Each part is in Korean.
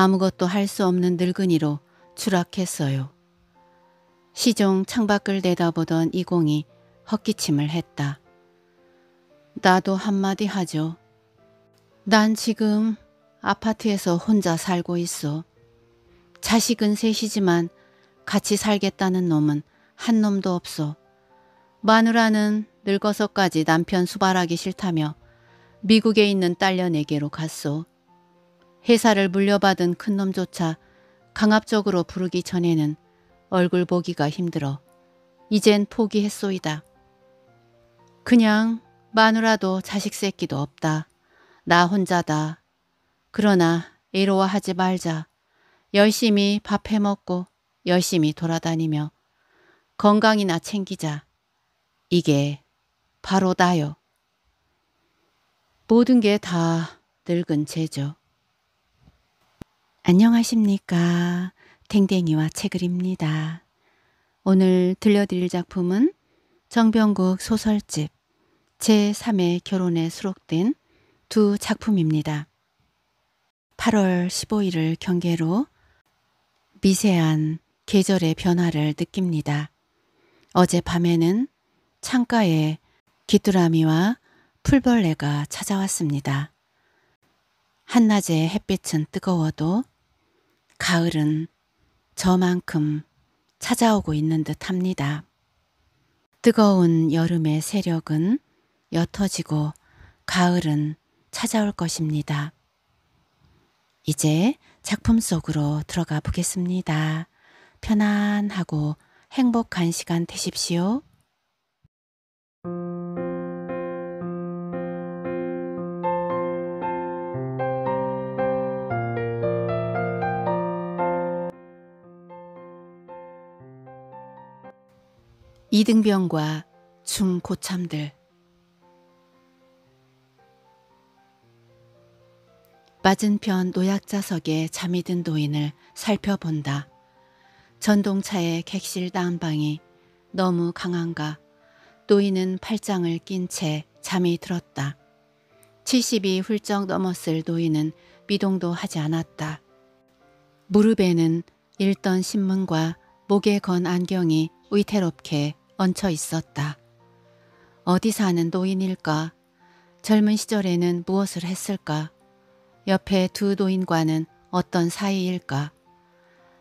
아무것도 할 수 없는 늙은이로 추락했어요. 시종 창밖을 내다보던 이공이 헛기침을 했다. 나도 한마디 하죠. 난 지금 아파트에서 혼자 살고 있어. 자식은 셋이지만 같이 살겠다는 놈은 한 놈도 없어. 마누라는 늙어서까지 남편 수발하기 싫다며 미국에 있는 딸년에게로 갔소. 회사를 물려받은 큰놈조차 강압적으로 부르기 전에는 얼굴 보기가 힘들어 이젠 포기했소이다. 그냥 마누라도 자식 새끼도 없다. 나 혼자다. 그러나 애로워하지 말자. 열심히 밥 해먹고 열심히 돌아다니며 건강이나 챙기자. 이게 바로 다요 모든 게 다 늙은 죄죠. 안녕하십니까. 탱댕이와 책을입니다. 오늘 들려드릴 작품은 정병국 소설집 제3의 결혼에 수록된 두 작품입니다. 8월 15일을 경계로 미세한 계절의 변화를 느낍니다. 어제밤에는 창가에 귀뚜라미와 풀벌레가 찾아왔습니다. 한낮의 햇빛은 뜨거워도 가을은 저만큼 찾아오고 있는 듯 합니다. 뜨거운 여름의 세력은 옅어지고 가을은 찾아올 것입니다. 이제 작품 속으로 들어가 보겠습니다. 편안하고 행복한 시간 되십시오. 이등병과 중고참들 맞은편 노약자석에 잠이 든 노인을 살펴본다. 전동차의 객실 다음방이 너무 강한가 노인은 팔짱을 낀 채 잠이 들었다. 70이 훌쩍 넘었을 노인은 미동도 하지 않았다. 무릎에는 읽던 신문과 목에 건 안경이 위태롭게 얹혀 있었다. 어디 사는 노인일까? 젊은 시절에는 무엇을 했을까? 옆에 두 노인과는 어떤 사이일까?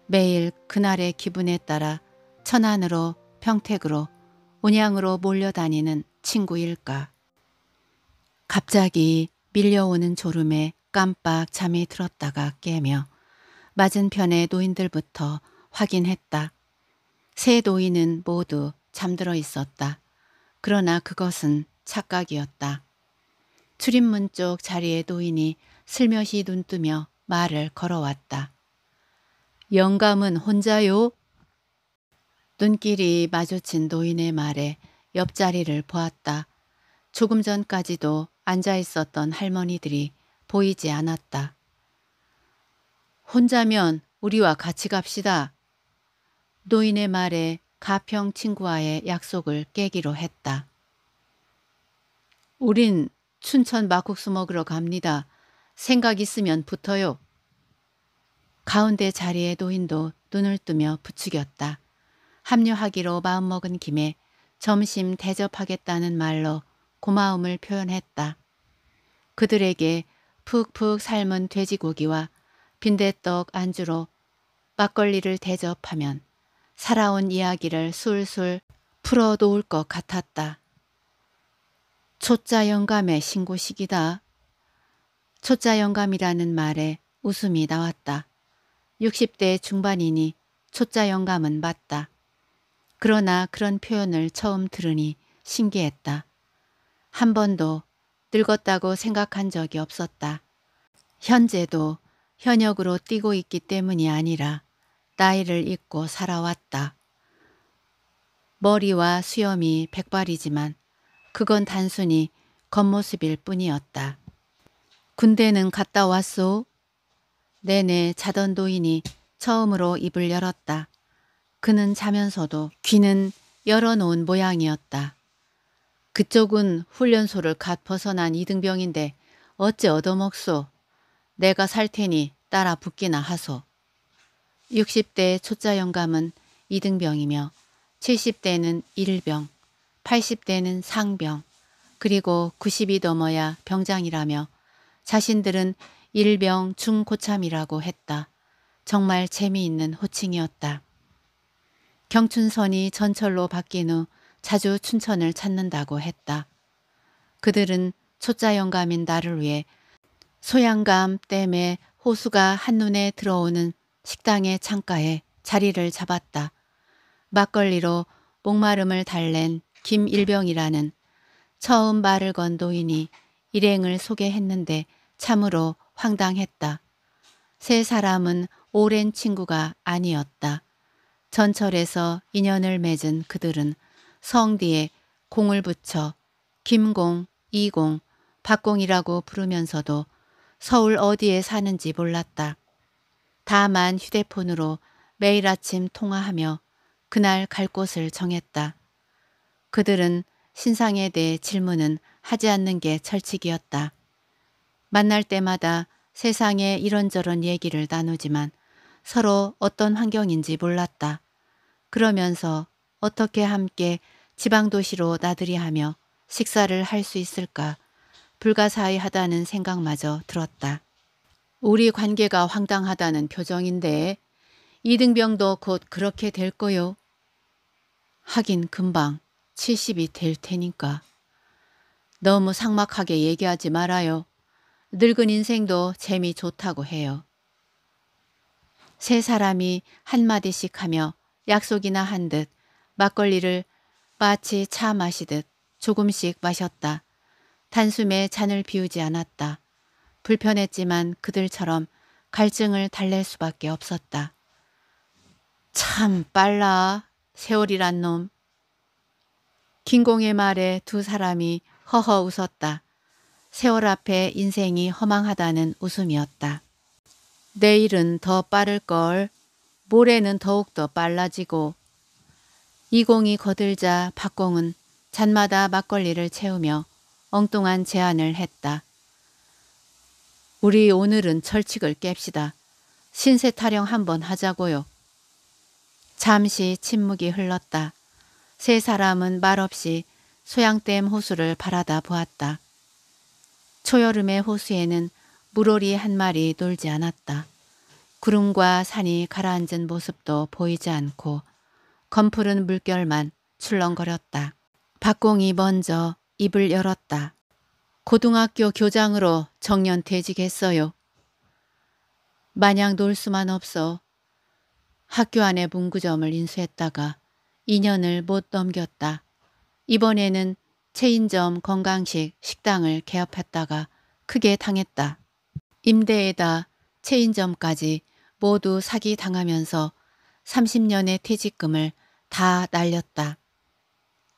매일 그날의 기분에 따라 천안으로 평택으로 온양으로 몰려다니는 친구일까? 갑자기 밀려오는 졸음에 깜빡 잠이 들었다가 깨며 맞은편의 노인들부터 확인했다. 세 노인은 모두 잠들어 있었다. 그러나 그것은 착각이었다. 출입문 쪽 자리에 노인이 슬며시 눈뜨며 말을 걸어왔다. 영감은 혼자요? 눈길이 마주친 노인의 말에 옆자리를 보았다. 조금 전까지도 앉아 있었던 할머니들이 보이지 않았다. 혼자면 우리와 같이 갑시다. 노인의 말에 가평 친구와의 약속을 깨기로 했다. 우린 춘천 막국수 먹으러 갑니다. 생각 있으면 붙어요. 가운데 자리에 노인도 눈을 뜨며 부추겼다. 합류하기로 마음먹은 김에 점심 대접하겠다는 말로 고마움을 표현했다. 그들에게 푹푹 삶은 돼지고기와 빈대떡 안주로 막걸리를 대접하면 살아온 이야기를 술술 풀어놓을 것 같았다. 초짜 영감의 신고식이다. 초짜 영감이라는 말에 웃음이 나왔다. 60대 중반이니 초짜 영감은 맞다. 그러나 그런 표현을 처음 들으니 신기했다. 한 번도 늙었다고 생각한 적이 없었다. 현재도 현역으로 뛰고 있기 때문이 아니라 나이를 잊고 살아왔다. 머리와 수염이 백발이지만 그건 단순히 겉모습일 뿐이었다. 군대는 갔다 왔소? 내내 자던 노인이 처음으로 입을 열었다. 그는 자면서도 귀는 열어놓은 모양이었다. 그쪽은 훈련소를 갓 벗어난 이등병인데 어째 얻어먹소? 내가 살 테니 따라 붙기나 하소. 60대 초짜 영감은 이등병이며 70대는 일병, 80대는 상병, 그리고 90이 넘어야 병장이라며 자신들은 일병 중고참이라고 했다. 정말 재미있는 호칭이었다. 경춘선이 전철로 바뀐 후 자주 춘천을 찾는다고 했다. 그들은 초짜 영감인 나를 위해 소양감 댐에 호수가 한눈에 들어오는 식당의 창가에 자리를 잡았다. 막걸리로 목마름을 달랜 김일병이라는 처음 말을 건 노인이 일행을 소개했는데 참으로 황당했다. 세 사람은 오랜 친구가 아니었다. 전철에서 인연을 맺은 그들은 성뒤에 공을 붙여 김공, 이공, 박공이라고 부르면서도 서울 어디에 사는지 몰랐다. 다만 휴대폰으로 매일 아침 통화하며 그날 갈 곳을 정했다. 그들은 신상에 대해 질문은 하지 않는 게 철칙이었다. 만날 때마다 세상에 이런저런 얘기를 나누지만 서로 어떤 환경인지 몰랐다. 그러면서 어떻게 함께 지방도시로 나들이 하며 식사를 할 수 있을까 불가사의하다는 생각마저 들었다. 우리 관계가 황당하다는 표정인데 이등병도 곧 그렇게 될 거요. 하긴 금방 70이 될 테니까. 너무 상막하게 얘기하지 말아요. 늙은 인생도 재미 좋다고 해요. 세 사람이 한마디씩 하며 약속이나 한 듯 막걸리를 마치 차 마시듯 조금씩 마셨다. 단숨에 잔을 비우지 않았다. 불편했지만 그들처럼 갈증을 달랠 수밖에 없었다. 참 빨라 세월이란 놈. 김공의 말에 두 사람이 허허 웃었다. 세월 앞에 인생이 허망하다는 웃음이었다. 내일은 더 빠를걸. 모레는 더욱더 빨라지고. 이공이 거들자 박공은 잔마다 막걸리를 채우며 엉뚱한 제안을 했다. 우리 오늘은 철칙을 깹시다. 신세 타령 한번 하자고요. 잠시 침묵이 흘렀다. 세 사람은 말없이 소양댐 호수를 바라다 보았다. 초여름의 호수에는 물오리 한 마리 놀지 않았다. 구름과 산이 가라앉은 모습도 보이지 않고 검푸른 물결만 출렁거렸다. 박공이 먼저 입을 열었다. 고등학교 교장으로 정년 퇴직했어요. 마냥 놀 수만 없어 학교 안에 문구점을 인수했다가 2년을 못 넘겼다. 이번에는 체인점 건강식 식당을 개업했다가 크게 당했다. 임대에다 체인점까지 모두 사기 당하면서 30년의 퇴직금을 다 날렸다.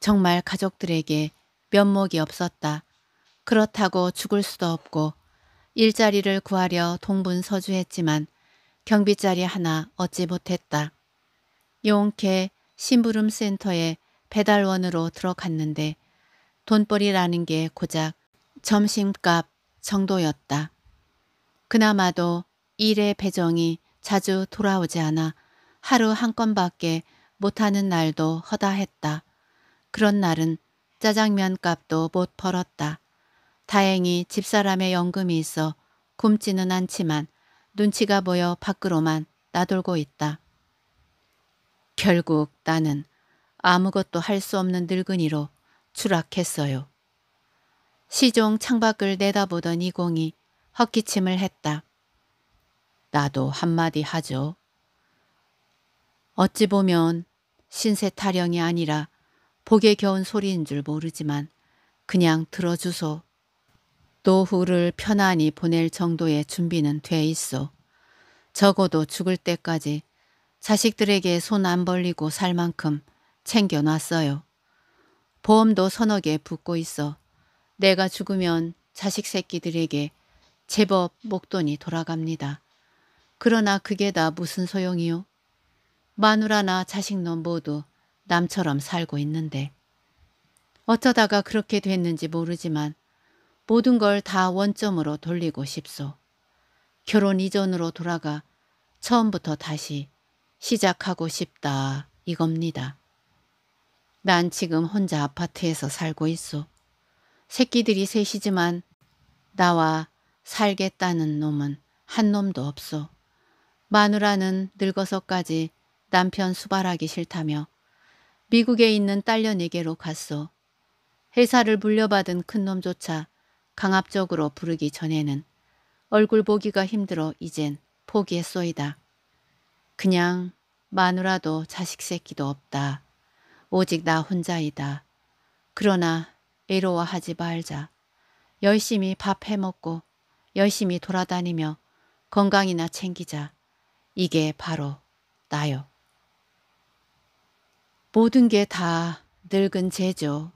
정말 가족들에게 면목이 없었다. 그렇다고 죽을 수도 없고 일자리를 구하려 동분서주했지만 경비자리 하나 얻지 못했다. 용케 심부름센터에 배달원으로 들어갔는데 돈벌이라는 게 고작 점심값 정도였다. 그나마도 일의 배정이 자주 돌아오지 않아 하루 한 건밖에 못하는 날도 허다했다. 그런 날은 짜장면 값도 못 벌었다. 다행히 집사람의 연금이 있어 굶지는 않지만 눈치가 보여 밖으로만 나돌고 있다. 결국 나는 아무것도 할 수 없는 늙은이로 추락했어요. 시종 창밖을 내다보던 이공이 헛기침을 했다. 나도 한마디 하죠. 어찌 보면 신세 타령이 아니라 복에 겨운 소리인 줄 모르지만 그냥 들어주소. 노후를 편안히 보낼 정도의 준비는 돼 있어. 적어도 죽을 때까지 자식들에게 손 안 벌리고 살 만큼 챙겨놨어요. 보험도 서너 개 붙고 있어. 내가 죽으면 자식 새끼들에게 제법 목돈이 돌아갑니다. 그러나 그게 다 무슨 소용이요? 마누라나 자식놈 모두 남처럼 살고 있는데. 어쩌다가 그렇게 됐는지 모르지만 모든 걸 다 원점으로 돌리고 싶소. 결혼 이전으로 돌아가 처음부터 다시 시작하고 싶다 이겁니다. 난 지금 혼자 아파트에서 살고 있어. 새끼들이 셋이지만 나와 살겠다는 놈은 한 놈도 없어. 마누라는 늙어서까지 남편 수발하기 싫다며 미국에 있는 딸년에게로 갔어. 회사를 물려받은 큰놈조차 강압적으로 부르기 전에는 얼굴 보기가 힘들어 이젠 포기했소이다. 그냥 마누라도 자식 새끼도 없다. 오직 나 혼자이다. 그러나 애로워하지 말자. 열심히 밥 해먹고 열심히 돌아다니며 건강이나 챙기자. 이게 바로 나요. 모든 게 다 늙은 죄죠.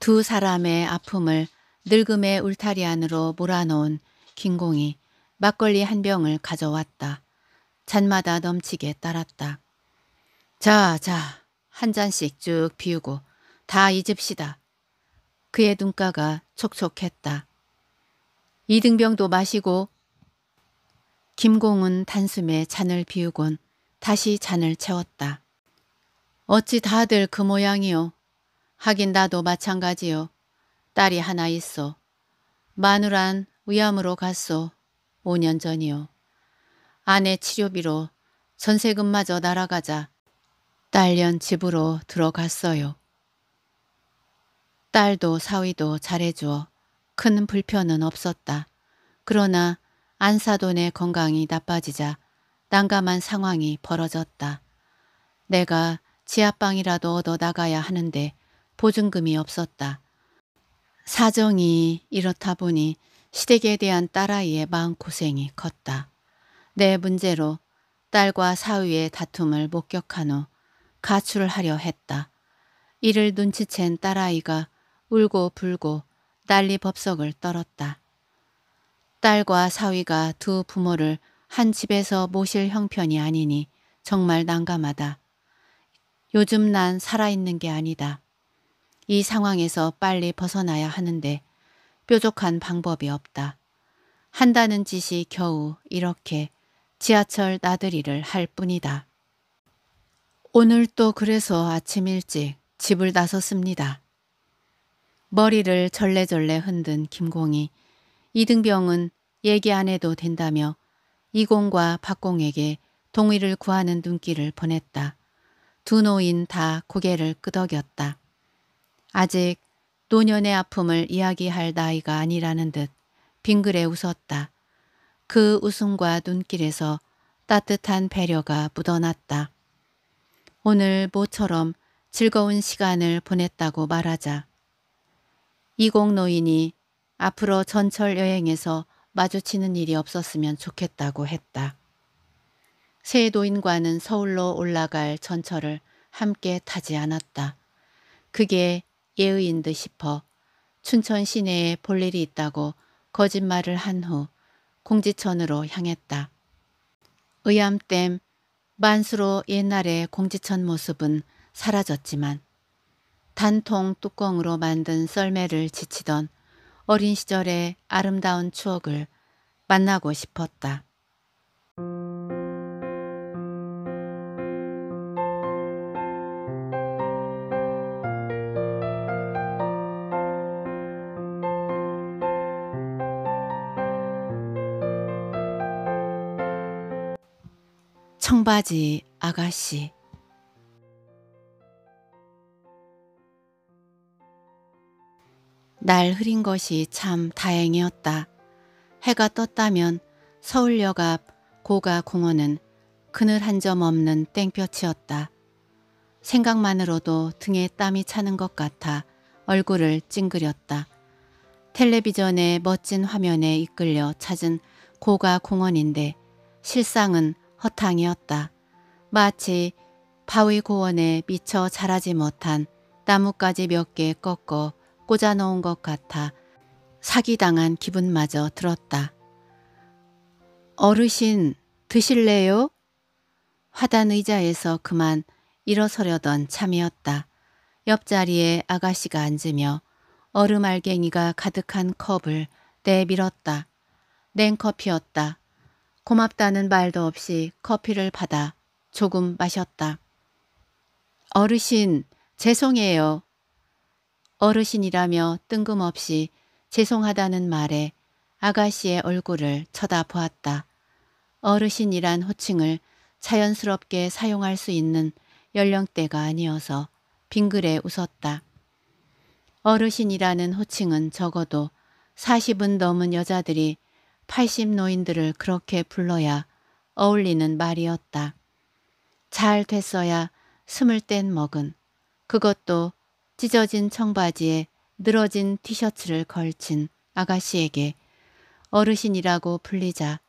두 사람의 아픔을 늙음의 울타리 안으로 몰아놓은 김공이 막걸리 한 병을 가져왔다. 잔마다 넘치게 따랐다. 자, 자, 한 잔씩 쭉 비우고 다 잊읍시다. 그의 눈가가 촉촉했다. 이등병도 마시고 김공은 단숨에 잔을 비우곤 다시 잔을 채웠다. 어찌 다들 그 모양이요. 하긴 나도 마찬가지요. 딸이 하나 있어. 마누란 위암으로 갔소. 5년 전이요. 아내 치료비로 전세금마저 날아가자 딸년 집으로 들어갔어요. 딸도 사위도 잘해주어 큰 불편은 없었다. 그러나 안사돈의 건강이 나빠지자 난감한 상황이 벌어졌다. 내가 지하방이라도 얻어 나가야 하는데 보증금이 없었다. 사정이 이렇다 보니 시댁에 대한 딸아이의 마음고생이 컸다. 내 문제로 딸과 사위의 다툼을 목격한 후 가출을 하려 했다. 이를 눈치챈 딸아이가 울고 불고 난리 법석을 떨었다. 딸과 사위가 두 부모를 한 집에서 모실 형편이 아니니 정말 난감하다. 요즘 난 살아있는 게 아니다. 이 상황에서 빨리 벗어나야 하는데 뾰족한 방법이 없다. 한다는 짓이 겨우 이렇게 지하철 나들이를 할 뿐이다. 오늘 또 그래서 아침 일찍 집을 나섰습니다. 머리를 절레절레 흔든 김공이 이등병은 얘기 안 해도 된다며 이공과 박공에게 동의를 구하는 눈길을 보냈다. 두 노인 다 고개를 끄덕였다. 아직 노년의 아픔을 이야기할 나이가 아니라는 듯 빙그레 웃었다. 그 웃음과 눈길에서 따뜻한 배려가 묻어났다. 오늘 모처럼 즐거운 시간을 보냈다고 말하자. 이공 노인이 앞으로 전철 여행에서 마주치는 일이 없었으면 좋겠다고 했다. 새 노인과는 서울로 올라갈 전철을 함께 타지 않았다. 그게 예의인 듯 싶어 춘천 시내에 볼 일이 있다고 거짓말을 한 후 공지천으로 향했다. 의암댐 만수로 옛날의 공지천 모습은 사라졌지만 단통 뚜껑으로 만든 썰매를 지치던 어린 시절의 아름다운 추억을 만나고 싶었다. 청바지 아가씨 날 흐린 것이 참 다행이었다. 해가 떴다면 서울역 앞 고가 공원은 그늘 한 점 없는 땡볕이었다. 생각만으로도 등에 땀이 차는 것 같아 얼굴을 찡그렸다. 텔레비전의 멋진 화면에 이끌려 찾은 고가 공원인데 실상은 허탕이었다. 마치 바위 고원에 미처 자라지 못한 나뭇가지 몇 개 꺾어 꽂아놓은 것 같아 사기당한 기분마저 들었다. 어르신 드실래요? 화단 의자에서 그만 일어서려던 참이었다. 옆자리에 아가씨가 앉으며 얼음 알갱이가 가득한 컵을 내밀었다. 냉커피였다. 고맙다는 말도 없이 커피를 받아 조금 마셨다. 어르신, 죄송해요. 어르신이라며 뜬금없이 죄송하다는 말에 아가씨의 얼굴을 쳐다보았다. 어르신이란 호칭을 자연스럽게 사용할 수 있는 연령대가 아니어서 빙그레 웃었다. 어르신이라는 호칭은 적어도 40은 넘은 여자들이 80 노인들을 그렇게 불러야 어울리는 말이었다. 잘 됐어야 스물 땐 먹은 그것도 찢어진 청바지에 늘어진 티셔츠를 걸친 아가씨에게 어르신이라고 불리자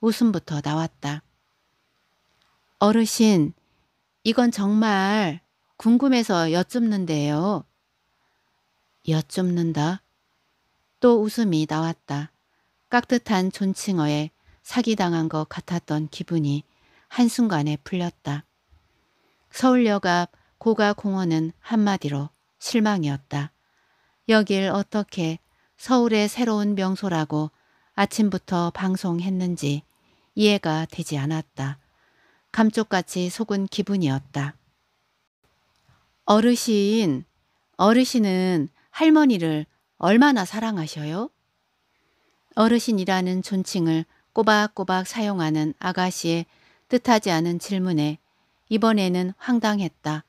웃음부터 나왔다. 어르신, 이건 정말 궁금해서 여쭙는데요. 여쭙는다. 또 웃음이 나왔다. 깍듯한 존칭어에 사기당한 것 같았던 기분이 한순간에 풀렸다. 서울역 앞 고가공원은 한마디로 실망이었다. 여길 어떻게 서울의 새로운 명소라고 아침부터 방송했는지 이해가 되지 않았다. 감쪽같이 속은 기분이었다. 어르신, 어르신은 할머니를 얼마나 사랑하셔요? 어르신이라는 존칭을 꼬박꼬박 사용하는 아가씨의 뜻하지 않은 질문에 이번에는 황당했다.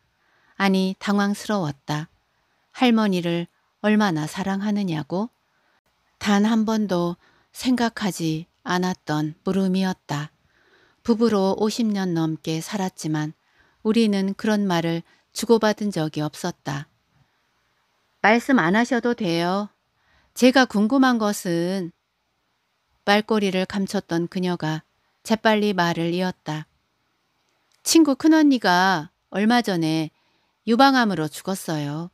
아니 당황스러웠다. 할머니를 얼마나 사랑하느냐고? 단 한 번도 생각하지 않았던 물음이었다. 부부로 50년 넘게 살았지만 우리는 그런 말을 주고받은 적이 없었다. 말씀 안 하셔도 돼요. 제가 궁금한 것은 빨꼬리를 감췄던 그녀가 재빨리 말을 이었다. 친구 큰언니가 얼마 전에 유방암으로 죽었어요.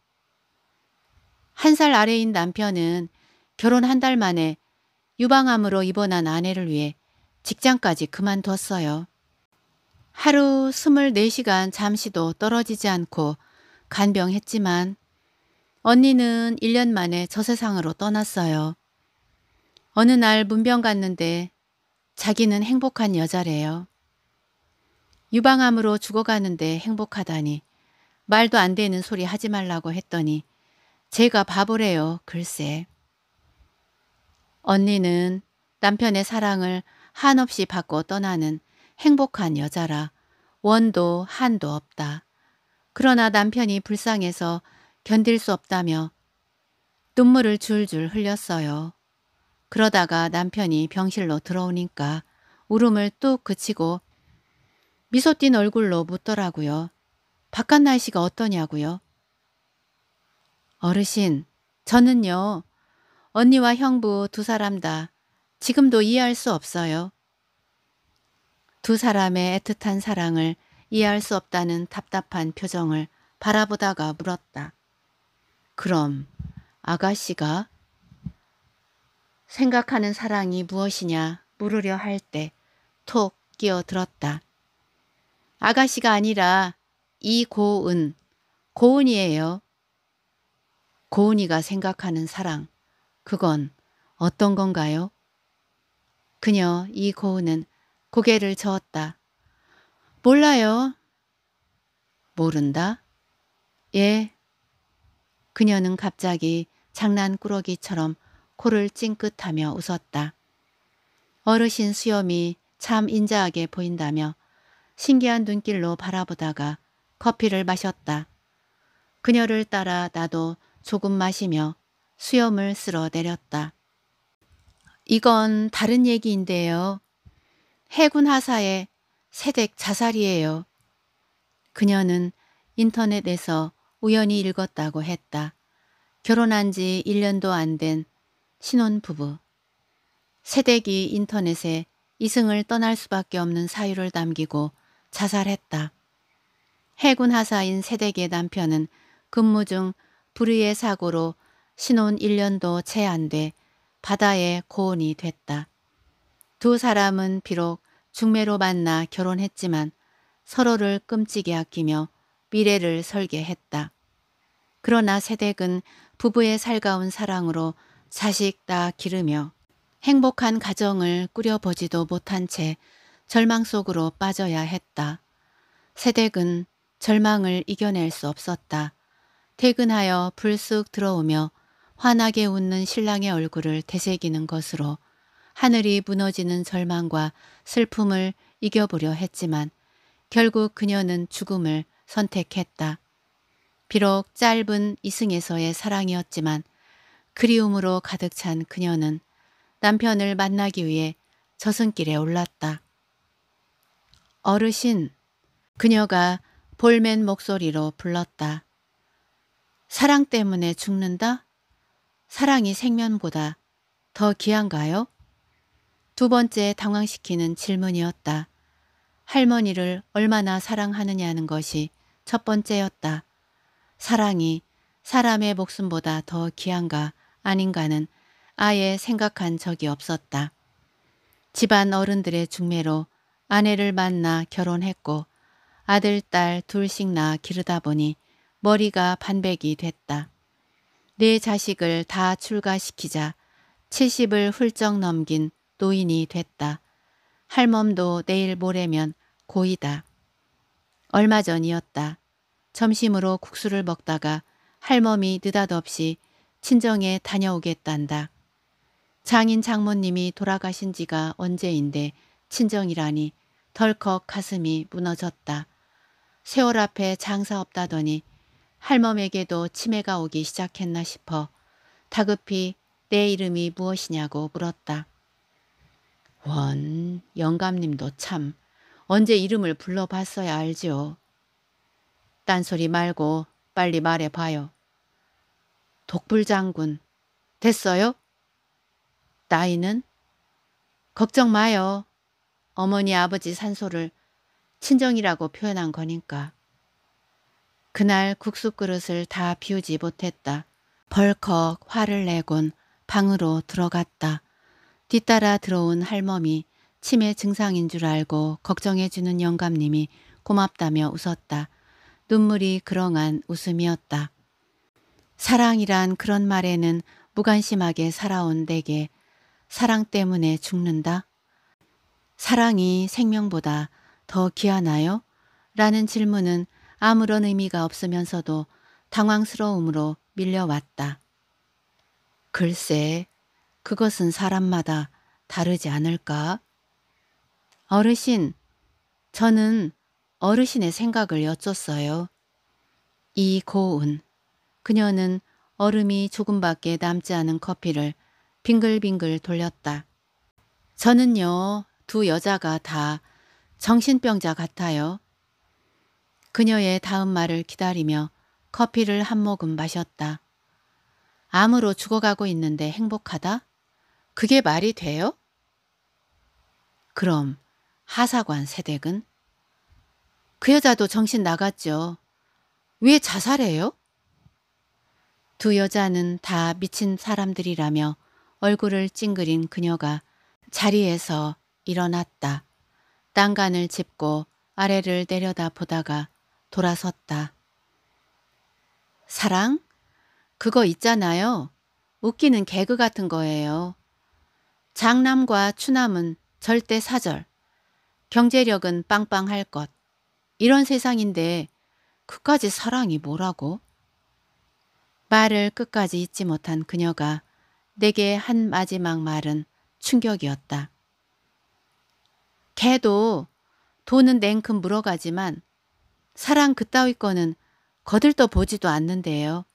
한 살 아래인 남편은 결혼 한 달 만에 유방암으로 입원한 아내를 위해 직장까지 그만뒀어요. 하루 24시간 잠시도 떨어지지 않고 간병했지만 언니는 1년 만에 저 세상으로 떠났어요. 어느 날 문병 갔는데 자기는 행복한 여자래요. 유방암으로 죽어가는데 행복하다니 말도 안 되는 소리 하지 말라고 했더니 제가 바보래요 글쎄. 언니는 남편의 사랑을 한없이 받고 떠나는 행복한 여자라 원도 한도 없다. 그러나 남편이 불쌍해서 견딜 수 없다며 눈물을 줄줄 흘렸어요. 그러다가 남편이 병실로 들어오니까 울음을 뚝 그치고 미소 띈 얼굴로 묻더라고요. 바깥 날씨가 어떠냐고요. 어르신, 저는요. 언니와 형부 두 사람 다 지금도 이해할 수 없어요. 두 사람의 애틋한 사랑을 이해할 수 없다는 답답한 표정을 바라보다가 물었다. 그럼 아가씨가 생각하는 사랑이 무엇이냐 물으려 할 때 톡 끼어들었다. 아가씨가 아니라 이고은, 고은이에요. 고은이가 생각하는 사랑, 그건 어떤 건가요? 그녀 이고은은 고개를 저었다. 몰라요. 모른다? 예. 그녀는 갑자기 장난꾸러기처럼 코를 찡긋하며 웃었다. 어르신 수염이 참 인자하게 보인다며 신기한 눈길로 바라보다가 커피를 마셨다. 그녀를 따라 나도 조금 마시며 수염을 쓸어 내렸다. 이건 다른 얘기인데요. 해군 하사의 세댁 자살이에요. 그녀는 인터넷에서 우연히 읽었다고 했다. 결혼한 지 1년도 안된 신혼부부. 세대기 인터넷에 이승을 떠날 수밖에 없는 사유를 담기고 자살했다. 해군 하사인 세대기의 남편은 근무 중 불의의 사고로 신혼 1년도 채 안 돼 바다에 고온이 됐다. 두 사람은 비록 중매로 만나 결혼했지만 서로를 끔찍이 아끼며 미래를 설계했다. 그러나 세댁은 부부의 살가운 사랑으로 자식 다 기르며 행복한 가정을 꾸려보지도 못한 채 절망 속으로 빠져야 했다. 세댁은 절망을 이겨낼 수 없었다. 퇴근하여 불쑥 들어오며 환하게 웃는 신랑의 얼굴을 되새기는 것으로 하늘이 무너지는 절망과 슬픔을 이겨보려 했지만 결국 그녀는 죽음을 선택했다. 비록 짧은 이승에서의 사랑이었지만 그리움으로 가득 찬 그녀는 남편을 만나기 위해 저승길에 올랐다. 어르신, 그녀가 볼멘 목소리로 불렀다. 사랑 때문에 죽는다? 사랑이 생명보다 더 귀한가요? 두 번째 당황시키는 질문이었다. 할머니를 얼마나 사랑하느냐는 것이 첫 번째였다. 사랑이 사람의 목숨보다 더 귀한가 아닌가는 아예 생각한 적이 없었다. 집안 어른들의 중매로 아내를 만나 결혼했고 아들, 딸 둘씩 낳아 기르다 보니 머리가 반백이 됐다. 내 자식을 다 출가시키자 70을 훌쩍 넘긴 노인이 됐다. 할멈도 내일 모레면 고이다. 얼마 전이었다. 점심으로 국수를 먹다가 할멈이 느닷없이 친정에 다녀오겠단다. 장인 장모님이 돌아가신 지가 언제인데 친정이라니 덜컥 가슴이 무너졌다. 세월 앞에 장사 없다더니 할멈에게도 치매가 오기 시작했나 싶어 다급히 내 이름이 무엇이냐고 물었다. 원, 영감님도 참 언제 이름을 불러봤어야 알지요. 딴소리 말고 빨리 말해봐요. 독불장군. 됐어요? 나이는? 걱정 마요. 어머니 아버지 산소를 친정이라고 표현한 거니까. 그날 국수 그릇을 다 비우지 못했다. 벌컥 화를 내곤 방으로 들어갔다. 뒤따라 들어온 할멈이 치매 증상인 줄 알고 걱정해주는 영감님이 고맙다며 웃었다. 눈물이 그렁한 웃음이었다. 사랑이란 그런 말에는 무관심하게 살아온 내게 사랑 때문에 죽는다? 사랑이 생명보다 더 귀하나요? 라는 질문은 아무런 의미가 없으면서도 당황스러움으로 밀려왔다. 글쎄, 그것은 사람마다 다르지 않을까? 어르신, 저는 어르신의 생각을 여쭙어요. 이고운 그녀는 얼음이 조금밖에 남지 않은 커피를 빙글빙글 돌렸다. 저는요, 두 여자가 다 정신병자 같아요. 그녀의 다음 말을 기다리며 커피를 한 모금 마셨다. 암으로 죽어가고 있는데 행복하다? 그게 말이 돼요? 그럼 하사관 세댁은? 그 여자도 정신 나갔죠. 왜 자살해요? 두 여자는 다 미친 사람들이라며 얼굴을 찡그린 그녀가 자리에서 일어났다. 땅간을 짚고 아래를 내려다 보다가 돌아섰다. 사랑? 그거 있잖아요. 웃기는 개그 같은 거예요. 장남과 추남은 절대 사절. 경제력은 빵빵할 것. 이런 세상인데 그까지 사랑이 뭐라고? 말을 끝까지 잊지 못한 그녀가 내게 한 마지막 말은 충격이었다. 걔도 돈은 냉큼 물어가지만 사랑 그따위 거는 거들떠 보지도 않는데요.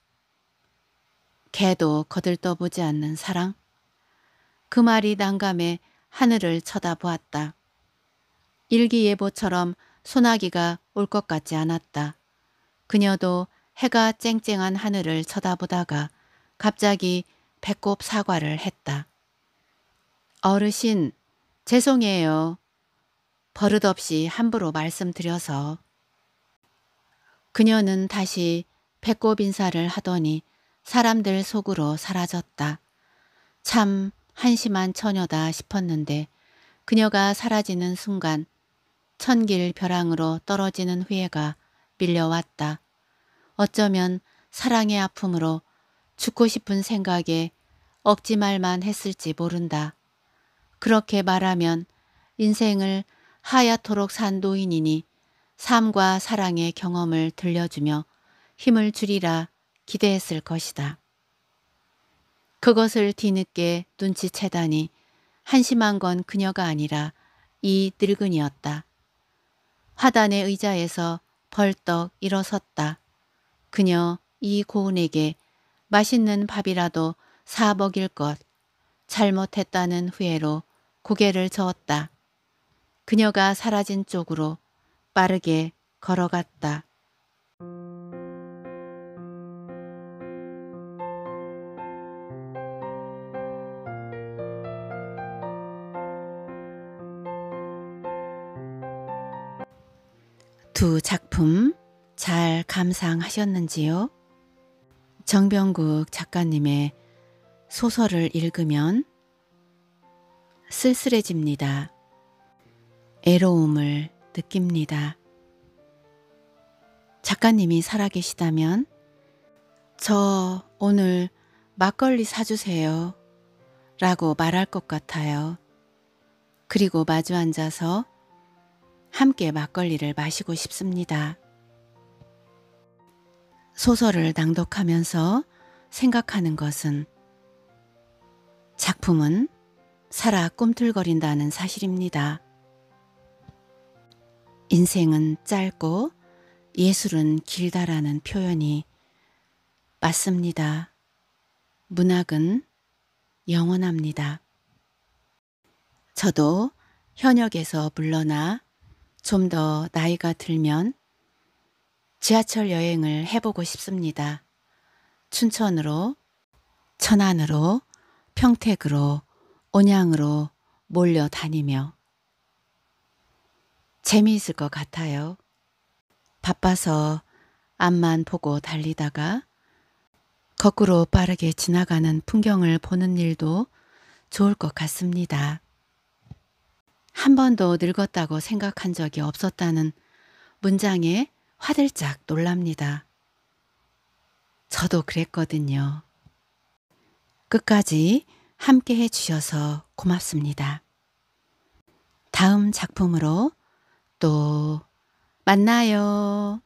걔도 거들떠 보지 않는 사랑? 그 말이 난감해 하늘을 쳐다보았다. 일기예보처럼 소나기가 올 것 같지 않았다. 그녀도 해가 쨍쨍한 하늘을 쳐다보다가 갑자기 배꼽 사과를 했다. 어르신, 죄송해요. 버릇없이 함부로 말씀드려서. 그녀는 다시 배꼽 인사를 하더니 사람들 속으로 사라졌다. 참 한심한 처녀다 싶었는데 그녀가 사라지는 순간 천길 벼랑으로 떨어지는 후회가 밀려왔다. 어쩌면 사랑의 아픔으로 죽고 싶은 생각에 억지 말만 했을지 모른다. 그렇게 말하면 인생을 하얗도록 산 노인이니 삶과 사랑의 경험을 들려주며 힘을 주리라 기대했을 것이다. 그것을 뒤늦게 눈치채다니 한심한 건 그녀가 아니라 이 늙은이었다. 화단의 의자에서 벌떡 일어섰다. 그녀 이 고은에게 맛있는 밥이라도 사 먹일 것 잘못했다는 후회로 고개를 저었다. 그녀가 사라진 쪽으로 빠르게 걸어갔다. 두 작품 잘 감상하셨는지요? 정병국 작가님의 소설을 읽으면 쓸쓸해집니다. 애로움을 느낍니다. 작가님이 살아계시다면 저 오늘 막걸리 사주세요 라고 말할 것 같아요. 그리고 마주 앉아서 함께 막걸리를 마시고 싶습니다. 소설을 낭독하면서 생각하는 것은 작품은 살아 꿈틀거린다는 사실입니다. 인생은 짧고 예술은 길다라는 표현이 맞습니다. 문학은 영원합니다. 저도 현역에서 물러나 좀 더 나이가 들면 지하철 여행을 해보고 싶습니다. 춘천으로, 천안으로, 평택으로, 온양으로 몰려 다니며 재미있을 것 같아요. 바빠서 앞만 보고 달리다가 거꾸로 빠르게 지나가는 풍경을 보는 일도 좋을 것 같습니다. 한 번도 늙었다고 생각한 적이 없었다는 문장에 화들짝 놀랍니다. 저도 그랬거든요. 끝까지 함께 해주셔서 고맙습니다. 다음 작품으로 또 만나요.